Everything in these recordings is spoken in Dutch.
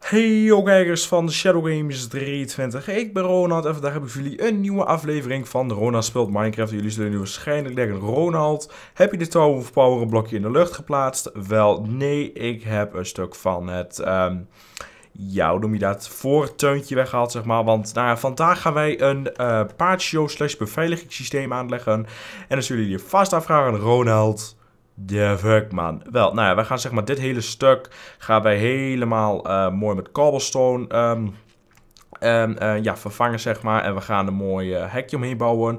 Hey yo kijkers van Shadow Games 23. ik ben Ronald en vandaag heb ik jullie een nieuwe aflevering van Ronald speelt Minecraft. Jullie zullen nu waarschijnlijk denken, Ronald, heb je de Tower of Power blokje in de lucht geplaatst? Wel, nee, ik heb een stuk van het... Um ja, hoe noem je dat, voorteuntje weggehaald, zeg maar. Want nou vandaag gaan wij een uh, eh, paardshow slash beveiligingssysteem aanleggen. En dan zullen jullie je vast afvragen, Ronald, de fuck, man? Wel, nou ja, wij gaan zeg maar dit hele stuk gaan wij helemaal eh, mooi met cobblestone... Ehm, ehm, eh, ja, vervangen zeg maar. En we gaan een mooi eh, hekje omheen bouwen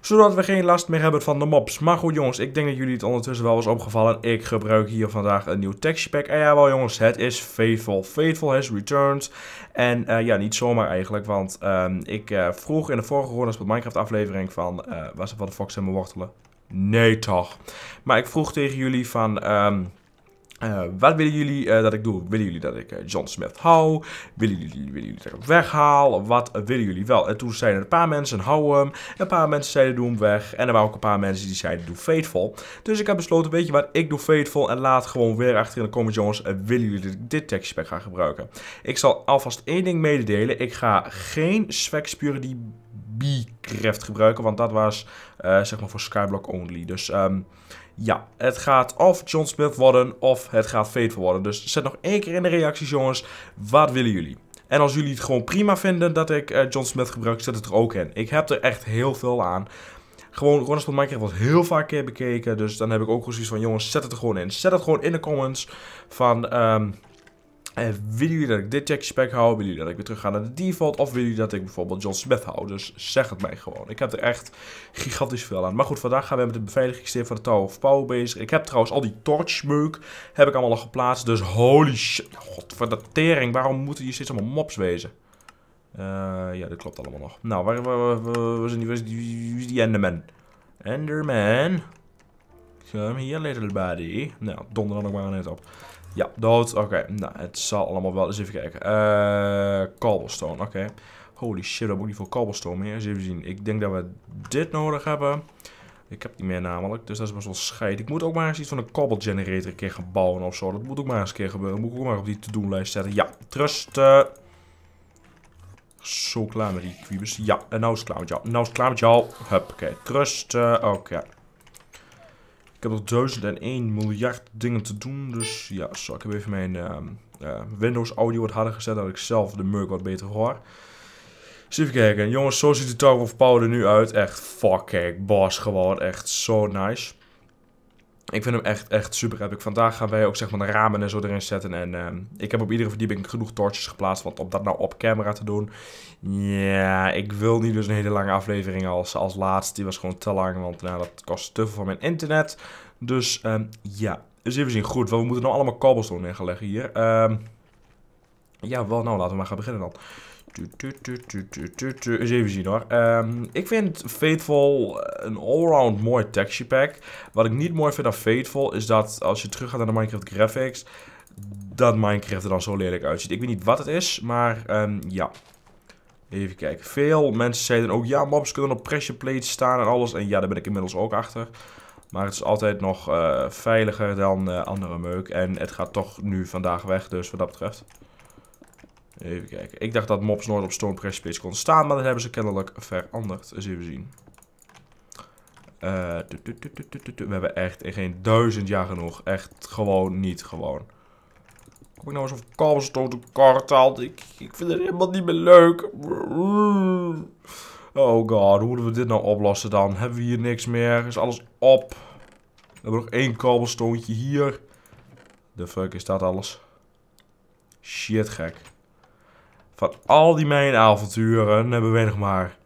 zodat we geen last meer hebben van de mobs. Maar goed jongens, ik denk dat jullie het ondertussen wel eens opgevallen. Ik gebruik hier vandaag een nieuw texture pack. En jawel jongens, het is Faithful. Faithful has returned. En ja, niet zomaar eigenlijk, want ehm, ik vroeg in de vorige ronde van Minecraft aflevering van... Uh, was het wat de fox en mijn wortelen? Nee toch. Maar ik vroeg tegen jullie van... Ehm, eh, wat willen jullie eh, dat ik doe? Willen jullie dat ik eh, John Smith hou? Willen jullie, willen jullie dat ik hem weghaal? Wat willen jullie wel? En toen zeiden een paar mensen hou hem. Een paar mensen zeiden doe hem weg. En er waren ook een paar mensen die zeiden doe Faithful. Dus ik heb besloten, weet je wat, ik doe Faithful. En laat gewoon weer achter in de comments, jongens, willen jullie dat ik dit tekstspec gaan gebruiken? Ik zal alvast één ding mededelen. Ik ga geen specs puren die B-craft gebruiken. Want dat was eh, zeg maar voor Skyblock only. Dus ehm, ja, het gaat of John Smith worden of het gaat Fateful worden. Dus zet nog één keer in de reacties jongens. Wat willen jullie? En als jullie het gewoon prima vinden dat ik eh, John Smith gebruik, zet het er ook in. Ik heb er echt heel veel aan. Gewoon, Ronald van Minecraft wordt heel vaak keer bekeken. Dus dan heb ik ook gezien zoiets van, jongens, zet het er gewoon in. Zet het gewoon in de comments van... Ehm, en willen jullie dat ik dit back hou? Willen jullie dat ik weer terug ga naar de default? Of willen jullie dat ik bijvoorbeeld John Smith hou? Dus zeg het mij gewoon. Ik heb er echt gigantisch veel aan. Maar goed, vandaag gaan we met de beveiligingstip van de Tower of Power bezig. Ik heb trouwens al die torchmeuk, heb ik allemaal al geplaatst. Dus holy shit. God, Waarom moeten hier steeds allemaal mobs wezen? Eh, ja, dat klopt allemaal nog. Nou, waar, waar, waar, waar die, is die Enderman? Enderman. Come here, little buddy. Nou, donder dan ook maar net op. Ja, dood. Oké, nou, het zal allemaal wel. Eens even kijken. Uh, cobblestone, oké. Holy shit, we hebben niet veel cobblestone meer. Eens even zien. Ik denk dat we dit nodig hebben. Ik heb die meer namelijk, dus dat is best wel scheid. Ik moet ook maar eens iets van een cobble generator een keer gaan bouwen of zo. Dat moet ook maar eens een keer gebeuren. Moet ik ook maar op die to-do lijst zetten. Ja, trust. Zo klaar met die quibus. Ja, en nou is het klaar met jou. Nou is het klaar met jou. Huppakee. oké Uh... Oké heb nog 1001 miljard dingen te doen. Dus ja, zo, ik heb even mijn ehm, eh, Windows audio wat harder gezet, dat ik zelf de merk wat beter hoor. Dus even kijken. Jongens, zo ziet de Tower of Power er nu uit. Echt fucking boss geworden. Echt zo nice ik vind hem echt, echt super epic. Vandaag gaan wij ook zeg maar de ramen en zo erin zetten. En ehm, ik heb op iedere verdieping genoeg torches geplaatst. Want om dat nou op camera te doen... Ja, ik wil niet dus een hele lange aflevering als, als laatste. Die was gewoon te lang, want nou, dat kost te veel van mijn internet. Dus ehm, ja, dus even zien. Goed, we moeten nou allemaal cobblestone in leggen hier. Ehm, ja, wel nou, laten we maar gaan beginnen dan. Eens even zien hoor. Ehm, ik vind Faithful een allround mooi texture pack. Wat ik niet mooi vind aan Faithful is dat als je terug gaat naar de Minecraft graphics... Dat Minecraft er dan zo lelijk uitziet. Ik weet niet wat het is, maar ehm, ja. Even kijken. Veel mensen zeiden ook, ja mobs kunnen op pressure plates staan en alles. En ja, daar ben ik inmiddels ook achter. Maar het is altijd nog eh, veiliger dan eh, andere meuk. En het gaat toch nu vandaag weg, dus wat dat betreft. Even kijken. Ik dacht dat mobs nooit op Stone Precipice kon staan, maar dat hebben ze kennelijk veranderd. Eens even zien. Eh, we hebben echt in geen duizend jaar genoeg. Echt gewoon niet gewoon. Kom ik nou eens op cobblestone te kartel? Ik, ik vind het helemaal niet meer leuk. Oh god, hoe moeten we dit nou oplossen dan? Hebben we hier niks meer? Is alles op? We hebben nog één cobblestoontje hier. De fuck is dat alles? Shit gek. Van al die avonturen hebben we nog maar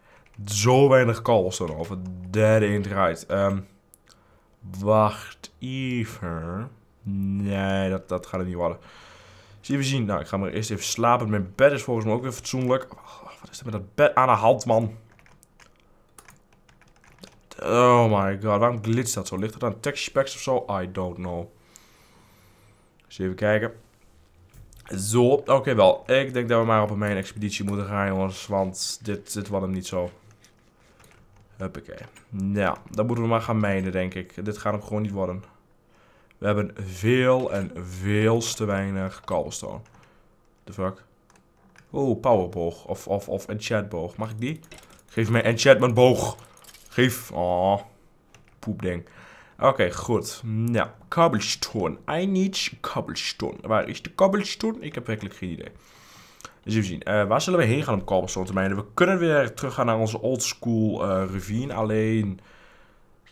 zo weinig calls dan over. Dead draait. right. wacht even. Nee, dat, dat gaat het niet worden. Zie even zien. Nou, ik ga maar eerst even slapen. Mijn bed is volgens mij ook weer fatsoenlijk. Oh, wat is er met dat bed aan de hand, man? Oh my god, waarom glitst dat zo? Ligt dat aan texture packs of zo? I don't know. even kijken. Zo, oké wel. Ik denk dat we maar op een expeditie moeten gaan, jongens. Want dit, dit wordt hem niet zo. Huppakee. Nou, dan moeten we maar gaan mijnen, denk ik. Dit gaat hem gewoon niet worden. We hebben veel en veel te weinig cobblestone. The fuck? Oh, powerboog. Of, of, of enchantboog. Mag ik die? Geef mij enchantmentboog. Geef... Oh. Poepding. Oké, goed. Nou, kabelstone. I need kabelstone. Waar is de kabelstone? Ik heb werkelijk geen idee. Dus even zien. Eh, waar zullen we heen gaan om cobblestone te mijnen? We kunnen weer teruggaan naar onze old school uh, eh, ravine. Alleen...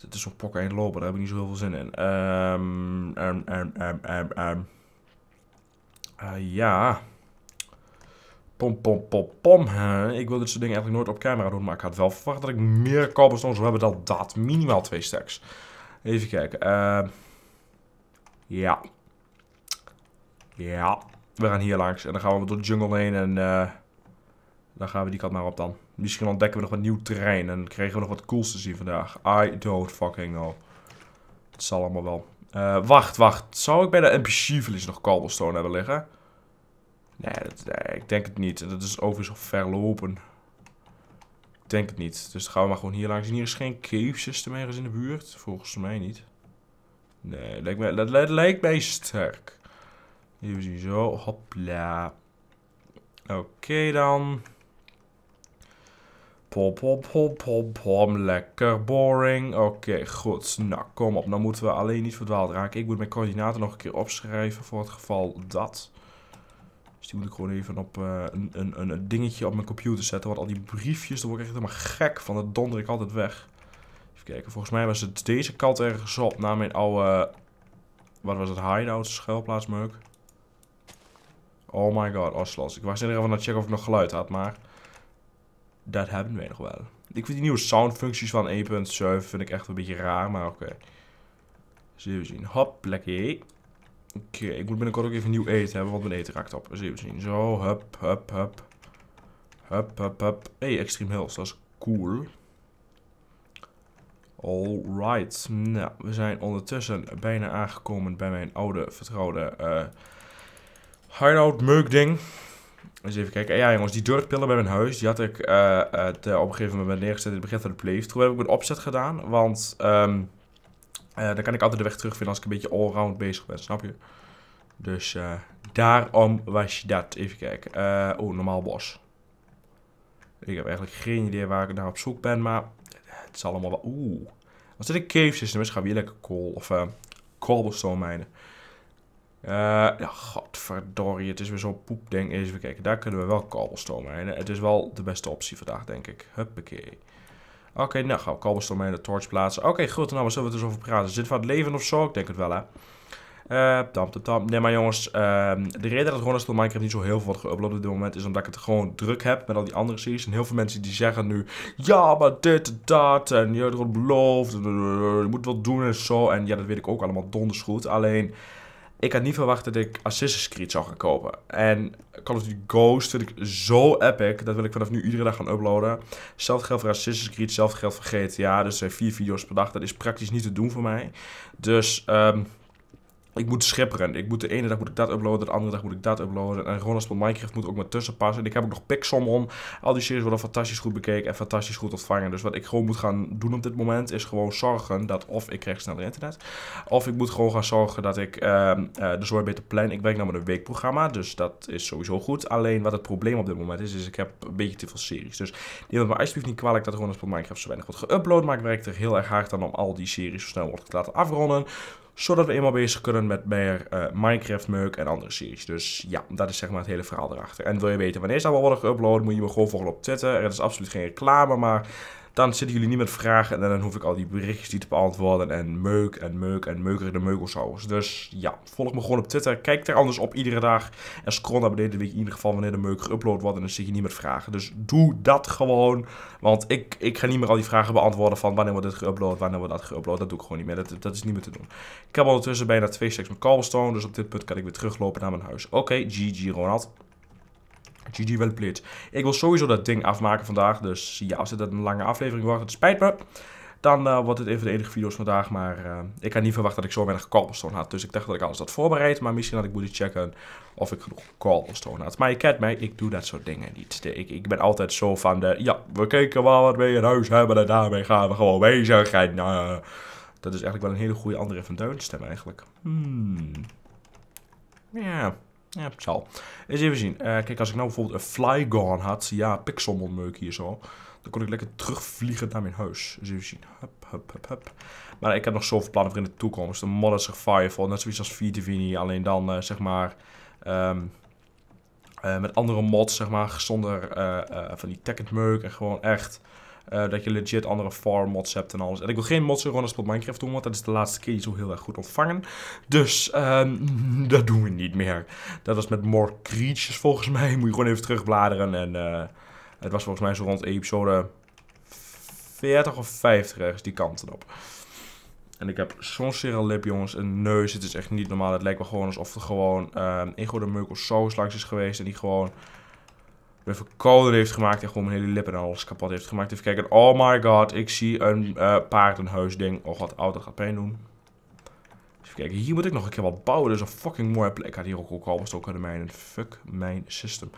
dit is zo'n pokken en lopen. Daar heb ik niet zo veel zin in. Um, um, um, uh, ja... Pom, pom, pom, pom. Ik wil dit soort dingen eigenlijk nooit op camera doen, maar ik had wel verwacht dat ik meer cobblestones zou hebben dan dat. Minimaal twee stacks. Even kijken. Uh, ja. Ja. We gaan hier langs. En dan gaan we door de jungle heen. En uh, dan gaan we die kant maar op dan. Misschien ontdekken we nog wat nieuw terrein. En krijgen we nog wat cools te zien vandaag. I don't fucking know. Het zal allemaal wel. Uh, wacht, wacht. Zou ik bij de NPC verlies nog cobblestone hebben liggen? Nee, dat, nee, ik denk het niet. Dat is overigens verlopen denk het niet. Dus gaan we maar gewoon hier langs. En hier is geen cave system ergens in de buurt. Volgens mij niet. Nee, lijkt mij, dat, lijkt mij sterk. Even zien, zo. Hopla. Oké dan. Pop, pop, pop, pop, pop. Lekker boring. Oké, goed. Nou, kom op. Dan moeten we alleen niet verdwaald raken. Ik moet mijn coördinaten nog een keer opschrijven voor het geval dat... Dus die moet ik gewoon even op eh, een, een, een dingetje op mijn computer zetten. Want al die briefjes, dat word ik echt helemaal gek van. Dat donder ik altijd weg. Even kijken, volgens mij was het deze kant ergens op. Na mijn oude... Wat was het? Hideout, schuilplaatsmeuk. Oh my god, Oslos. Ik was er even aan het checken of ik nog geluid had, maar... Dat hebben we nog wel. Ik vind die nieuwe soundfuncties van 1.7 vind ik echt een beetje raar, maar oké. Okay. Zullen we zien. Hop, lekker. Oké, ik moet binnenkort ook even nieuw eten hebben, want mijn eten raakt op. Dus even zien. Zo, hup, hup, hup. Hup, hup, hup. hey, Extreme Hills, dat is cool. Alright. Nou, we zijn ondertussen bijna aangekomen bij mijn oude, vertrouwde uh, hideout ding. Eens even kijken. Eh, ja, jongens, die dirtpillen bij mijn huis, die had ik uh, op een gegeven moment neergezet in het begin van de playthrough. Toen heb ik een opzet gedaan, want... Um, uh, dan kan ik altijd de weg terugvinden als ik een beetje allround bezig ben, snap je? Dus eh, daarom was je dat. Even kijken. Uh, oh, normaal bos. Ik heb eigenlijk geen idee waar ik naar op zoek ben, maar het zal allemaal wel... Oeh. Als dit een cave system is, gaan we hier lekker kool of cobblestone mijnen. ja, godverdorie. Het is weer zo'n poepding. Even kijken, daar kunnen we wel cobblestone mijnen. Het is wel de beste optie vandaag, denk ik. Huppakee. Oké, nou ga ik cobblestone in de torch plaatsen. Oké, goed. dan nou, waar zullen we het dus over praten? Zit het leven of zo? Ik denk het wel, hè. Eh, tam, tam, tam. Nee, maar jongens, uh, de reden dat Ronald Ronald Minecraft niet zo heel veel wordt geüpload op dit moment is omdat ik het gewoon druk heb met al die andere series. En heel veel mensen die zeggen nu, ja, maar dit, dat, en je hebt het beloofd, je moet wat doen en zo. En ja, dat weet ik ook allemaal donders goed. Alleen, ik had niet verwacht dat ik Assassin's Creed zou gaan kopen. En Call of Duty Ghost vind ik zo epic. Dat wil ik vanaf nu iedere dag gaan uploaden. Hetzelfde geldt voor Assassin's Creed, hetzelfde geldt voor GTA. Dus er eh, vier video's per dag, dat is praktisch niet te doen voor mij. Dus um, ik moet schipperen. Ik moet de ene dag moet ik dat uploaden, de andere dag moet ik dat uploaden. En gewoon als het Minecraft moet ook maar tussenpassen. En ik heb ook nog Pixom om. Al die series worden fantastisch goed bekeken en fantastisch goed ontvangen. Dus wat ik gewoon moet gaan doen op dit moment is gewoon zorgen dat of ik krijg sneller internet. Of ik moet gewoon gaan zorgen dat ik ehm, eh, de zorg beter plan. Ik werk nou met een weekprogramma, dus dat is sowieso goed. Alleen wat het probleem op dit moment is, is ik heb een beetje te veel series. Dus neem het me alsjeblieft niet kwalijk dat gewoon als Minecraft zo weinig wordt geüpload. Maar ik werk er heel erg hard aan om al die series zo snel mogelijk te laten afronden zodat we eenmaal bezig kunnen met meer eh, Minecraft meuk en andere series. Dus ja, dat is zeg maar het hele verhaal erachter. En wil je weten wanneer ze allemaal worden geüpload, moet je me gewoon volgen op Twitter. Er is absoluut geen reclame, maar dan zitten jullie niet met vragen en dan hoef ik al die berichtjes niet te beantwoorden. En meuk en meuk en meuker de meukelsaus. Dus ja, volg me gewoon op Twitter. Kijk er anders op iedere dag. En scroll naar beneden, in ieder geval wanneer de meuk geüpload wordt. En dan zit je niet met vragen. Dus doe dat gewoon. Want ik, ik ga niet meer al die vragen beantwoorden van wanneer wordt dit geüpload, wanneer wordt dat geüpload. Dat doe ik gewoon niet meer. Dat, dat is niet meer te doen. Ik heb ondertussen bijna twee seks met Cobblestone. Dus op dit punt kan ik weer teruglopen naar mijn huis. Oké, GG Ronald. GG wel played. Ik wil sowieso dat ding afmaken vandaag. Dus ja, als dit een lange aflevering wordt, het spijt me. Dan eh, wordt dit even de enige video's vandaag. Maar eh, ik had niet verwacht dat ik zo weinig cobblestone had. Dus ik dacht dat ik alles had voorbereid. Maar misschien had ik moeten checken of ik genoeg cobblestone had. Maar je kent mij, ik doe dat soort dingen niet. ik, ik ben altijd zo van de... Ja, we kijken wel wat we in huis hebben. En daarmee gaan we gewoon bezig. En eh, dat is eigenlijk wel een hele goede andere Van Duin eigenlijk. Hmm. Ja... Ja, het zal. Eens even zien. Eh, kijk, als ik nou bijvoorbeeld een Flygon had, ja, pixelmonmeuk hier zo. Dan kon ik lekker terugvliegen naar mijn huis. Eens even zien. Hup, hup, hup, hup. Maar ik heb nog zoveel plannen voor in de toekomst. Een Modded Firefall, net zoiets als 4 Alleen dan, eh, zeg maar, ehm, eh, met andere mods, zeg maar, zonder van die tekkend meuk. En gewoon echt eh, dat je legit andere farm mods hebt en alles. En ik wil geen mods in Ronda Spot Minecraft doen, want dat is de laatste keer zo heel erg goed ontvangen. Dus ehm, dat doen we niet meer. Dat was met More Creatures volgens mij. Moet je gewoon even terugbladeren. En eh, het was volgens mij zo rond episode 40 of 50 ergens die kanten op. En ik heb zo'n serial lip, jongens. Een neus. Het is echt niet normaal. Het lijkt wel gewoon alsof er gewoon um, ehm, Ego de Meukel langs is geweest. En die gewoon even kouder heeft gemaakt. En gewoon mijn hele lippen en alles kapot heeft gemaakt. Even kijken. Oh my god, ik zie een uh, ding, Oh god, auto gaat pijn doen. Even kijken, hier moet ik nog een keer wat bouwen. Dat is een fucking mooie plek. Ik had hier ook, ook al was ook kunnen mijnen. Fuck mijn system.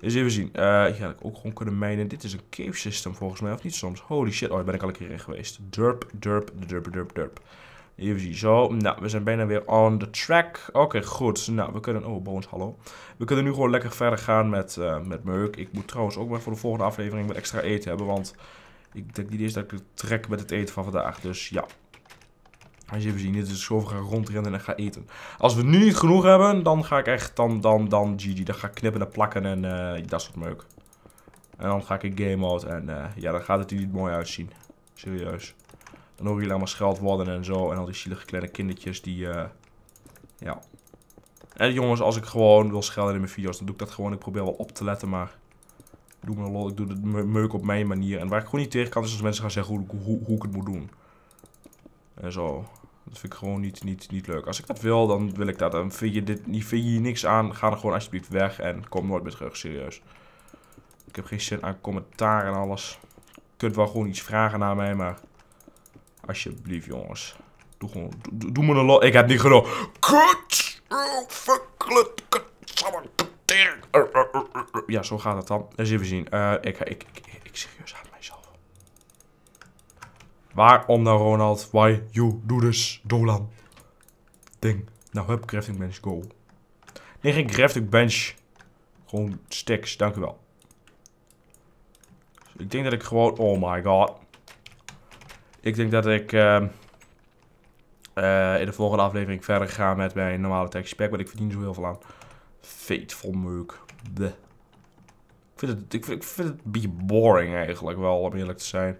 Eens even zien. Uh, hier had ik ook gewoon kunnen mijnen. Dit is een cave system volgens mij, of niet soms? Holy shit, oh, daar ben ik al een keer in geweest. Derp, derp, derp, derp, derp. Even zien, zo. Nou, we zijn bijna weer on the track. Oké, goed. Nou, we kunnen... Oh, Bones, hallo. We kunnen nu gewoon lekker verder gaan met, uh, met meuk. Ik moet trouwens ook weer voor de volgende aflevering wat extra eten hebben, want... Ik denk niet eens dat ik het trek met het eten van vandaag. Dus ja. Als je even ziet, dit is gewoon gaan rondrennen en gaan eten. Als we nu niet genoeg hebben, dan ga ik echt, dan, dan, dan, GG. Dan ga ik knippen en plakken en eh, dat soort meuk. En dan ga ik in game mode en eh, ja, dan gaat het hier niet mooi uitzien. Serieus. Nog ook hier allemaal scheld worden en zo. En al die zielige kleine kindertjes die... Eh, ja. En jongens, als ik gewoon wil schelden in mijn video's, dan doe ik dat gewoon. Ik probeer wel op te letten, maar... Ik doe, me lol, ik doe het meuk op mijn manier. En waar ik gewoon niet tegen kan, is als mensen gaan zeggen hoe, hoe, ik het moet doen. En zo. Dat vind ik gewoon niet, niet, niet leuk. Als ik dat wil, dan wil ik dat. dan vind je, dit, vind je hier niks aan, ga dan gewoon alsjeblieft weg en kom nooit meer terug, serieus. Ik heb geen zin aan commentaar en alles. Je kunt wel gewoon iets vragen naar mij, maar... Alsjeblieft, jongens. Doe gewoon. Doe, me een lol. Ik heb niet genoeg. Kut! Oh, verklut! Ja, zo gaat het dan. Eens even zien. Uh, ik, ik, ik, ik, ik serieus mijzelf. Waarom nou, Ronald? Why you do this, Dolan? Ding. Nou, hup, crafting bench, go. Nee, geen crafting bench. Gewoon sticks, dank u wel. Ik denk dat ik gewoon... Oh my god. Ik denk dat ik ehm, eh, in de volgende aflevering verder ga met mijn normale taxi pack. Want ik verdien zo heel veel aan. Fateful meuk Ik vind, het, ik, vind, het een beetje boring eigenlijk wel, om eerlijk te zijn.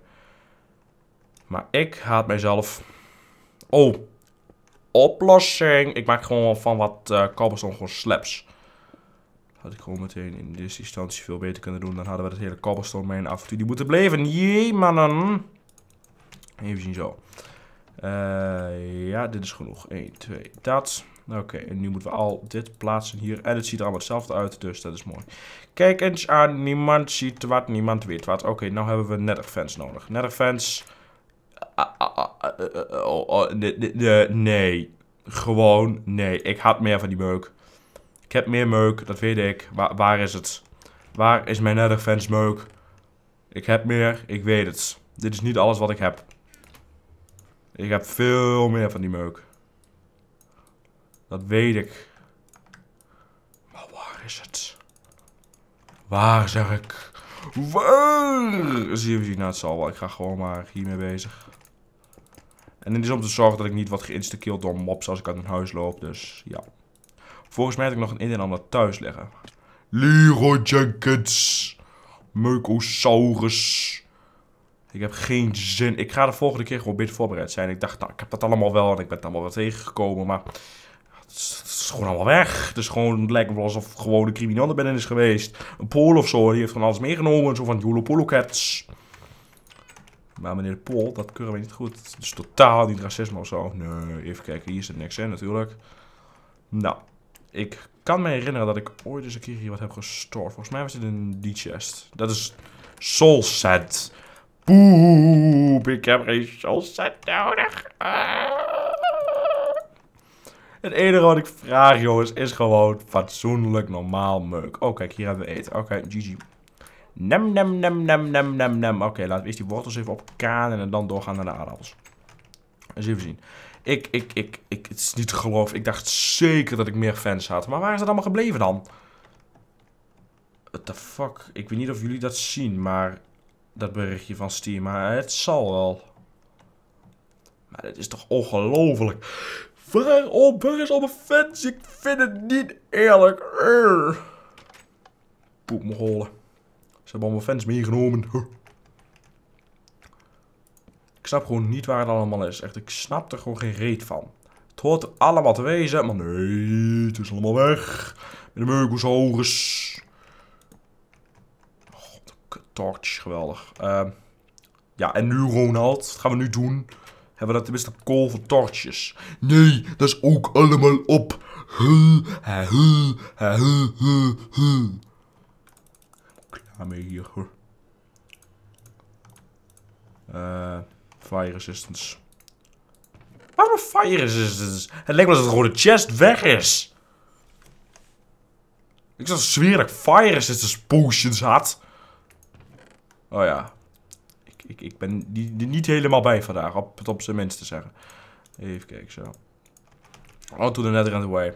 Maar ik haat mijzelf. Oh, oplossing. Ik maak gewoon van wat uh, gewoon slaps. Had ik gewoon meteen in deze instantie veel beter kunnen doen. Dan hadden we dat hele cobblestone mijn avontuur die moeten blijven. Jee, mannen. Even zien zo. Eh, ja, dit is genoeg. 1, 2, dat. Oké, en nu moeten we al dit plaatsen hier. En het ziet er allemaal hetzelfde uit, dus dat is mooi. Kijk eens aan, niemand ziet wat, niemand weet wat. Oké, nou hebben we nettig fans nodig. Nettig fans. Nee, gewoon nee. Ik had meer van die meuk. Ik heb meer meuk, dat weet ik. Waar, waar is het? Waar is mijn nettig fans meuk? Ik heb meer, ik weet het. Dit is niet alles wat ik heb. Ik heb veel meer van die meuk. Dat weet ik. Maar waar is het? Waar zeg ik? Waar? Zie je, nou het zal wel. Ik ga gewoon maar hiermee bezig. En het is om te zorgen dat ik niet wat geïnstakild door mobs als ik uit mijn huis loop. Dus ja. Volgens mij heb ik nog een in en ander thuis liggen. Leroy Jenkins. Meukosaurus. Ik heb geen zin. Ik ga de volgende keer gewoon beter voorbereid zijn. Ik dacht, nou, ik heb dat allemaal wel en ik ben het allemaal wel tegengekomen. Maar het is, gewoon allemaal weg. Het is gewoon, het lijkt me alsof gewoon een crimineel er binnen is geweest. Een Pool of zo, die heeft gewoon alles meegenomen. Zo van Jolo Polukets. Maar meneer de Pool, dat keur we niet goed. Het is totaal niet racisme of zo. Nee, even kijken. Hier zit niks in natuurlijk. Nou, ik kan me herinneren dat ik ooit eens een keer hier wat heb gestort. Volgens mij was dit een die chest Dat is Soul Set. Poep, ik heb geen salsa nodig. Ah. Het enige wat ik vraag, jongens, is gewoon fatsoenlijk normaal meuk. Oh, kijk, hier hebben we eten. Oké, okay, GG. Nem, nem, nem, nem, nem, nem, nem. Oké, okay, laten we eerst die wortels even opkanen en dan doorgaan naar de aardappels. Eens even zien. Ik, ik, ik, ik, het is niet geloof. Ik dacht zeker dat ik meer fans had. Maar waar is dat allemaal gebleven dan? What the fuck? Ik weet niet of jullie dat zien, maar dat berichtje van Steam, maar het zal wel. Maar dit is toch ongelooflijk. Waarom? Waar is al mijn fans? Ik vind het niet eerlijk. Poep me holen. Ze hebben al mijn fans meegenomen. Ik snap gewoon niet waar het allemaal is. Echt, ik snap er gewoon geen reet van. Het hoort er allemaal te wezen, maar nee, het is allemaal weg. Met de Mergosaurus. Torch, geweldig. Ehm, ja, en nu Ronald. Wat gaan we nu doen? Hebben we dat tenminste kool voor torches? Nee, dat is ook allemaal op. Huh, huh, huh, Klaar mee hier. Uh, fire resistance. Waarom fire resistance? Het lijkt wel dat het rode chest weg is. Ik zou zweren dat ik fire resistance potions had. Oh ja. Ik, ik, ik ben die, niet helemaal bij vandaag, op het op zijn minst te zeggen. Even kijken, zo. Oh, toen de net rent away.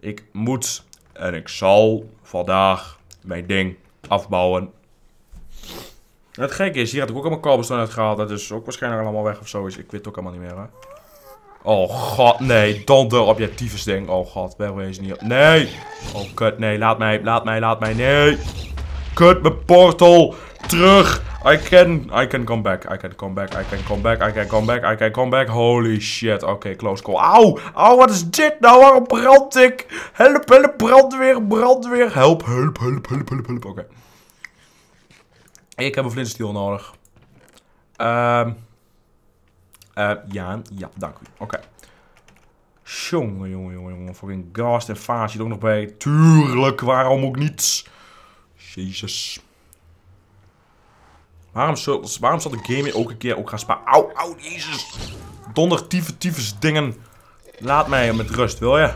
Ik moet en ik zal vandaag mijn ding afbouwen. het gekke is, hier had ik ook allemaal kabels uitgehaald. Dat is ook waarschijnlijk allemaal weg of zo. is. ik weet het ook allemaal niet meer, hè. Oh god, nee. Donder objectiefes ding. Oh god, niet niet. Nee. Oh kut, nee. Laat mij, laat mij, laat mij. Nee. Kut, mijn portal. Terug. I can, I can come back, I can come back, I can come back, I can come back, I can come back. Holy shit, oké, okay, close call. Auw, auw, wat is dit nou? Waarom brand ik? Help, help, brandweer, brandweer. Help, help, help, help, help, help. Oké. Ik heb een flintsteel nodig. Ehm uh, eh, ja, ja, dank u. Oké. Jongen, jongen, jongen, jongen. Fucking gast en Je zit ook nog bij. Tuurlijk, waarom ook niets? Jezus. Waarom, waarom zal de game ook een keer ook gaan sparen? Au, au, jezus. Donder, tyfe, tyfus dingen. Laat mij met rust, wil je?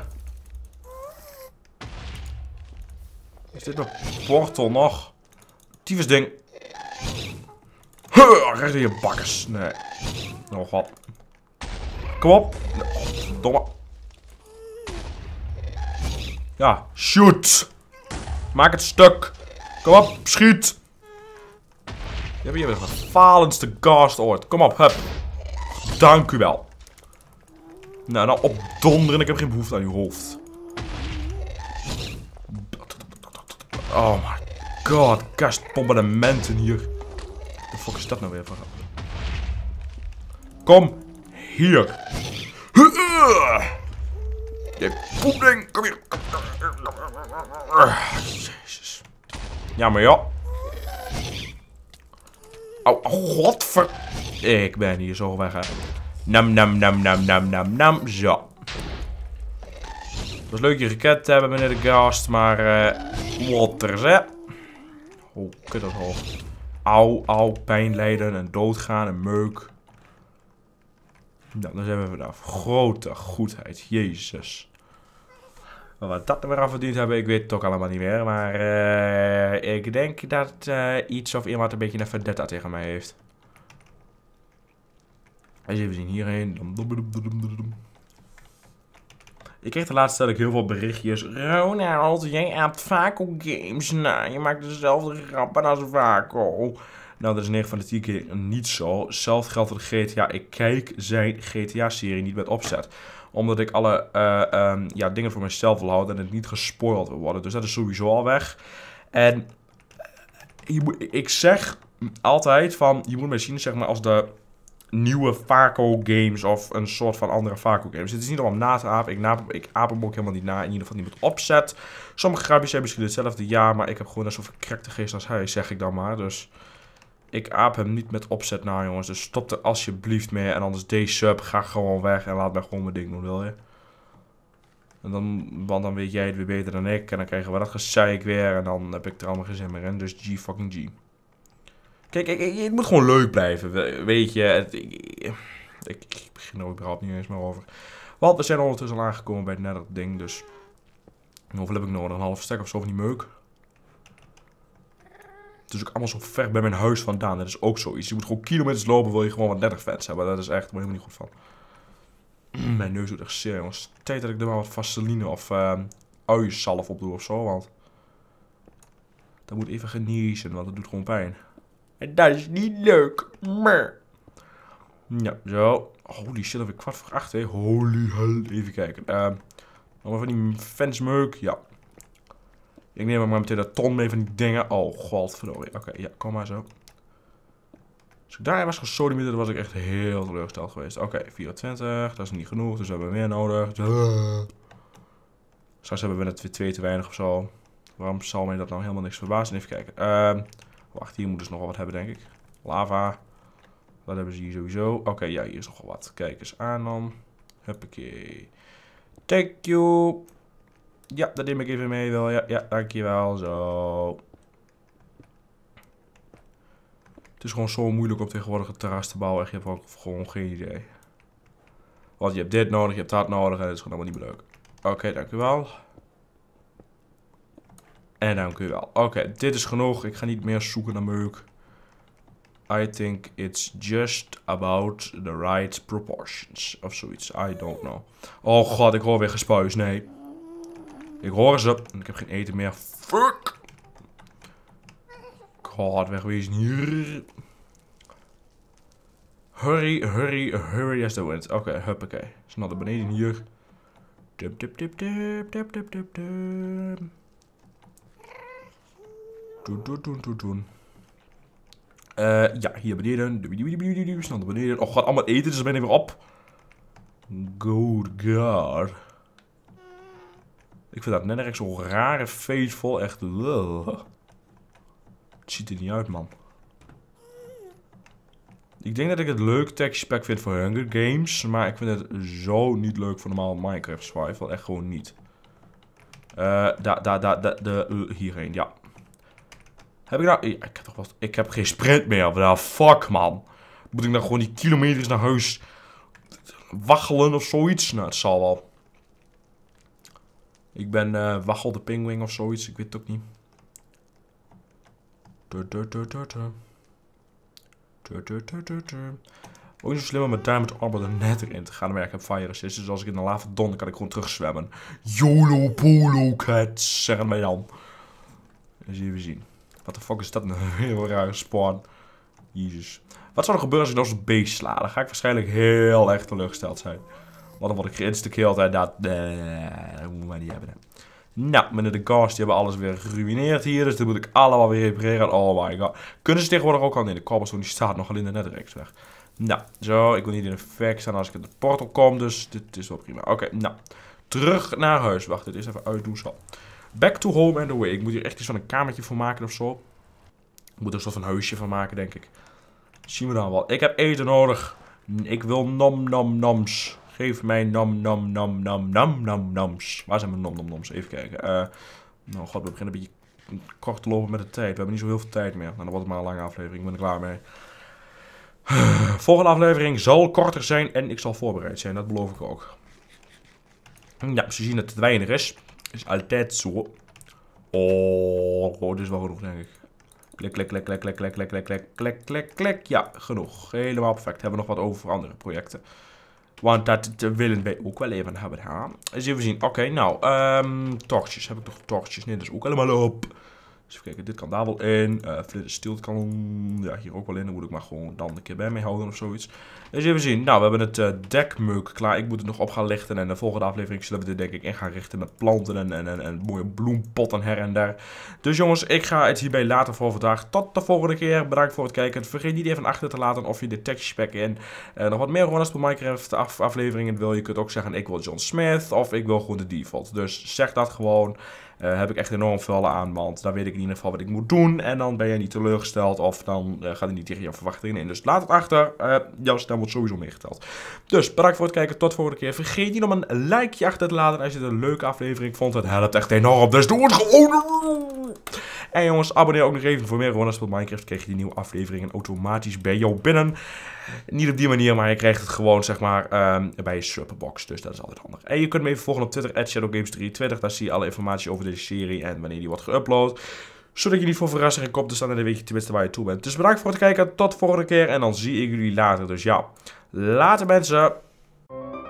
Is dit een portal nog? Tyfus ding. Huh, recht in je bakkers. Nee. Nog wat. Kom op. Domme. Ja, shoot. Maak het stuk. Kom op, schiet! Je hebt hier weer de falendste gast ooit. Kom op, hup. Dank u wel. Nou, nou opdonderen. Ik heb geen behoefte aan uw hoofd. Oh my god. Kastbombardementen hier. De fuck is dat nou weer van? Kom hier. Je poepding. Kom hier. Ja maar joh. Oh, oh, godver... Ik ben hier zo weg, Nam, nam, nam, nam, nam, nam, nam. Zo. Het was leuk je geket te hebben, meneer de gast, maar... Uh, eh, waters, hè. Oh, kut dat hoog. Au, au, pijn lijden en doodgaan en meuk. Nou, dan zijn we vanaf. Grote goedheid. Jezus. Maar wat dat weer aan verdiend hebben, ik weet het ook allemaal niet meer. Maar eh, ik denk dat eh, iets of iemand een beetje een vendetta tegen mij heeft. je even zien hierheen. Ik kreeg de laatste tijd heel veel berichtjes. Ronald, jij hebt Vaco games Nou, Je maakt dezelfde grappen als Vaco. Nou, dat is 9 van de 10 keer niet zo. Zelf geldt voor de GTA. Ik kijk zijn GTA-serie niet met opzet omdat ik alle eh, ehm, ja, dingen voor mezelf wil houden en het niet gespoild wil worden. Dus dat is sowieso al weg. En eh, ik zeg altijd van, je moet mij zien zeg maar als de nieuwe Faco games of een soort van andere Faco games. Het is niet om na te apen. Ik, naap ik aap hem ook helemaal niet na. In ieder geval niet met opzet. Sommige grapjes zijn misschien hetzelfde, ja. Maar ik heb gewoon net zo'n gekrekte geest als hij, zeg ik dan maar. Dus ik aap hem niet met opzet na, jongens. Dus stop er alsjeblieft mee. En anders deze sub ga gewoon weg en laat mij gewoon mijn ding doen, wil je? En dan, want dan weet jij het weer beter dan ik. En dan krijgen we dat gezeik weer. En dan heb ik er allemaal geen zin meer in. Dus G fucking G. Kijk, ik, het moet gewoon leuk blijven. Weet je, ik, ik, ik, begin er überhaupt niet eens meer over. Want we zijn ondertussen al aangekomen bij het nether ding. Dus hoeveel heb ik nodig? Een half stek of zo van die meuk? Het is dus ook allemaal zo ver bij mijn huis vandaan. Dat is ook zoiets. Je moet gewoon kilometers lopen, wil je gewoon wat 30 fans hebben. Dat is echt, helemaal niet goed van. Mm. mijn neus doet echt zeer, jongens. Tijd dat ik er maar wat vaseline of uh, op doe of zo, want... Dat moet even geniezen, want het doet gewoon pijn. En dat is niet leuk. Maar... Ja, zo. Holy shit, heb ik kwart voor acht, Holy hell. Even kijken. Uh, nog even die meuk. Ja, ik neem maar meteen dat ton mee van die dingen. Oh, verdomme. Oké, ja, kom maar zo. Als ik daar was sorry dan was ik echt heel teleurgesteld geweest. Oké, 24. Dat is niet genoeg, dus we hebben meer nodig. Soms hebben we net weer twee te weinig of zo. Waarom zal mij dat nou helemaal niks verbazen? Even kijken. Ehm, wacht, hier moeten ze dus nog wat hebben, denk ik. Lava. Dat hebben ze hier sowieso. Oké, ja, hier is nog wel wat. Kijk eens aan dan. Huppakee. Thank you. Ja, dat neem ik even mee wel. Ja, ja, dankjewel. Zo. Het is gewoon zo moeilijk om tegenwoordig een terras te bouwen. Echt, je hebt ook gewoon geen idee. Want je hebt dit nodig, je hebt dat nodig. En het is gewoon allemaal niet meer leuk. Oké, dankjewel. En dankjewel. Oké, dit is genoeg. Ik ga niet meer zoeken naar meuk. I think it's just about the right proportions. Of zoiets. I don't know. Oh god, ik hoor weer gespuis. Nee. Ik hoor ze. En ik heb geen eten meer. Fuck. God, wegwezen hier. Hurry, hurry, hurry as the wind. Oké, okay, huppakee. Is naar beneden hier. Tip, tip, tip, tip, tip, tip, tip, tip. Doen, doen, doen, doen, doen. Uh, eh, ja, hier beneden. Snel naar beneden. Oh, gaat allemaal eten, dus ben ik weer op. Good god. Ik vind dat nergens zo'n rare facepol. Echt. Het ziet er niet uit, man. Ik denk dat ik het leuk texture pack vind voor Hunger Games. Maar ik vind het zo niet leuk voor normaal Minecraft survival. Echt gewoon niet. Eh daar, daar, daar, de, eh, hierheen, ja. Heb ik nou... Ik heb toch wat... Ik heb geen sprint meer. Waar? fuck, man. Moet ik dan gewoon die kilometers naar huis waggelen of zoiets? Nou, het zal wel. Ik ben uh, Wachel de Pingwing of zoiets. Ik weet het ook niet. Ook niet zo slim om met Diamond Armor er net erin te gaan werken. Fire Resist. Dus als ik in de lava don, dan kan ik gewoon terugzwemmen. YOLO POLO Cats, zeggen wij dan. Dus even zien. Wat de fuck is dat nou een heel rare spawn. Jezus. Wat zou er gebeuren als ik nog zo'n beest sla? Dan ga ik waarschijnlijk heel erg teleurgesteld zijn wat dan word ik geïnstalleerd en dat... Nee, dat moeten wij niet hebben. Nou, meneer de Ghost, die hebben alles weer geruineerd hier. Dus dat moet ik allemaal weer repareren. Oh my god. Kunnen ze tegenwoordig ook al? Nee, de cobblestone die staat nogal in de weg. Nou, zo. Ik wil niet in een fact staan als ik in de portal kom. Dus dit is wel prima. Oké, nou. Terug naar huis. Wacht, dit is even Zo. Back to home and away. Ik moet hier echt iets van een kamertje voor maken of zo. Ik moet er een soort van huisje van maken, denk ik. zien we dan wel. Ik heb eten nodig. Ik wil nom nom noms. Geef mijn nam nam nam nam nam nam nams. Waar zijn mijn nom nom noms? Even kijken. Uh, nou god, we beginnen een beetje kort te lopen met de tijd. We hebben niet zo heel veel tijd meer. Nou, dan wordt het maar een lange aflevering. Ik ben er klaar mee. Volgende aflevering zal korter zijn en ik zal voorbereid zijn. Dat beloof ik ook. Ja, ze zien dat het weinig is. Is altijd zo. Oh, oh, dit is wel genoeg, denk ik. Klik, klik, klik, klik, klik, klik, klik, klik, klik, klik, klik. Ja, genoeg. Helemaal perfect. Hebben we nog wat over voor andere projecten. Want dat, willen wij ook wel even hebben. Hè? Eens dus even zien. Oké, nou. Um, ehm, torches. Heb ik nog tochtjes. Nee, dat is ook helemaal op. Dus even kijken, dit kan daar wel in. Uh, kan ja, hier ook wel in. Dan moet ik maar gewoon dan een keer bij mee houden of zoiets. Dus even zien. Nou, we hebben het uh, klaar. Ik moet het nog op gaan lichten. En de volgende aflevering zullen we dit denk ik in gaan richten met planten en, en, en, en mooie bloempotten her en daar. Dus jongens, ik ga het hierbij laten voor vandaag. Tot de volgende keer. Bedankt voor het kijken. Vergeet niet even achter te laten of je de tekstpack in uh, nog wat meer runners per Minecraft afleveringen wil. Je kunt ook zeggen, ik wil John Smith of ik wil gewoon de default. Dus zeg dat gewoon. Eh, heb ik echt enorm veel aan, want dan weet ik in ieder geval wat ik moet doen. En dan ben je niet teleurgesteld of dan eh, gaat het niet tegen je verwachtingen in. Dus laat het achter. Uh, jouw stem wordt sowieso meegeteld. Dus bedankt voor het kijken. Tot de volgende keer. Vergeet niet om een likeje achter te laten als je het een leuke aflevering vond. Het helpt echt enorm. Dus doe het gewoon. En jongens, abonneer ook nog even voor meer Ronald speelt Minecraft. Krijg je die nieuwe afleveringen automatisch bij jou binnen. Niet op die manier, maar je krijgt het gewoon zeg maar ehm, bij je Superbox. Dus dat is altijd handig. En je kunt me even volgen op Twitter, shadowgames320. Daar zie je alle informatie over de de serie en wanneer die wordt geüpload. Zodat je niet voor verrassingen komt te staan en een weet tenminste waar je toe bent. Dus bedankt voor het kijken, tot volgende keer en dan zie ik jullie later. Dus ja, later mensen!